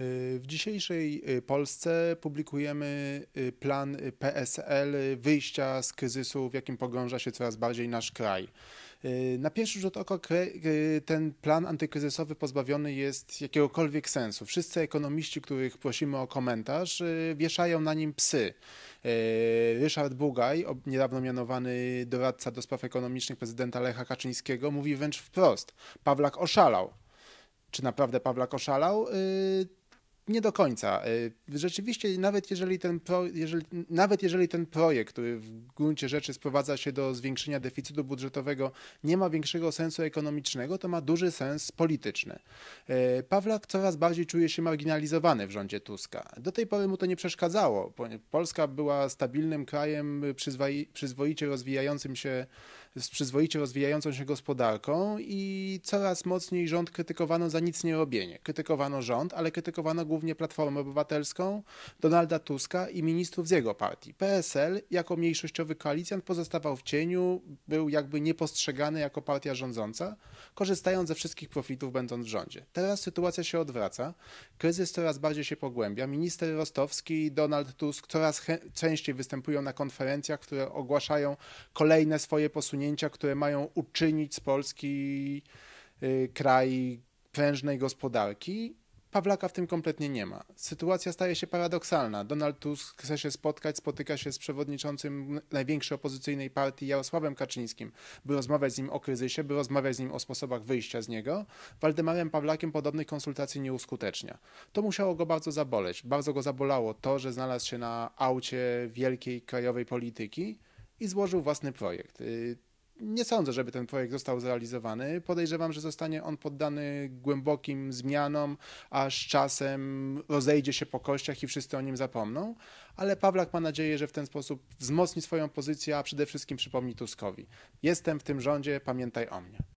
Y, w dzisiejszej y, Polsce publikujemy y, plan PSL wyjścia z kryzysu, w jakim pogrąża się coraz bardziej nasz kraj. Na pierwszy rzut oka ten plan antykryzysowy pozbawiony jest jakiegokolwiek sensu. Wszyscy ekonomiści, których prosimy o komentarz, wieszają na nim psy. Ryszard Bugaj, niedawno mianowany doradca do spraw ekonomicznych prezydenta Lecha Kaczyńskiego, mówi wręcz wprost: Pawlak oszalał. Czy naprawdę Pawlak oszalał? nie do końca. Y, rzeczywiście, nawet jeżeli, ten pro, jeżeli, nawet jeżeli ten projekt, który w gruncie rzeczy sprowadza się do zwiększenia deficytu budżetowego, nie ma większego sensu ekonomicznego, to ma duży sens polityczny. Y, Pawlak coraz bardziej czuje się marginalizowany w rządzie Tuska. Do tej pory mu to nie przeszkadzało. Polska była stabilnym krajem przyzwoicie rozwijającym się z przyzwoicie rozwijającą się gospodarką i coraz mocniej rząd krytykowano za nic nie robienie. Krytykowano rząd, ale krytykowano głównie głównie Platformę Obywatelską, Donalda Tuska i ministrów z jego partii. PSL jako mniejszościowy koalicjant pozostawał w cieniu, był jakby niepostrzegany jako partia rządząca, korzystając ze wszystkich profitów będąc w rządzie. Teraz sytuacja się odwraca, kryzys coraz bardziej się pogłębia, minister Rostowski i Donald Tusk coraz częściej występują na konferencjach, które ogłaszają kolejne swoje posunięcia, które mają uczynić z Polski y, kraj prężnej gospodarki Pawlaka w tym kompletnie nie ma. Sytuacja staje się paradoksalna. Donald Tusk chce się spotkać, spotyka się z przewodniczącym największej opozycyjnej partii Jarosławem Kaczyńskim, by rozmawiać z nim o kryzysie, by rozmawiać z nim o sposobach wyjścia z niego. Waldemarem Pawlakiem podobnych konsultacji nie uskutecznia. To musiało go bardzo zaboleć. Bardzo go zabolało to, że znalazł się na aucie wielkiej krajowej polityki i złożył własny projekt. Y, nie sądzę, żeby ten projekt został zrealizowany. Podejrzewam, że zostanie on poddany głębokim zmianom, aż czasem rozejdzie się po kościach i wszyscy o nim zapomną. Ale Pawlak ma nadzieję, że w ten sposób wzmocni swoją pozycję, a przede wszystkim przypomni Tuskowi: Jestem w tym rządzie, pamiętaj o mnie.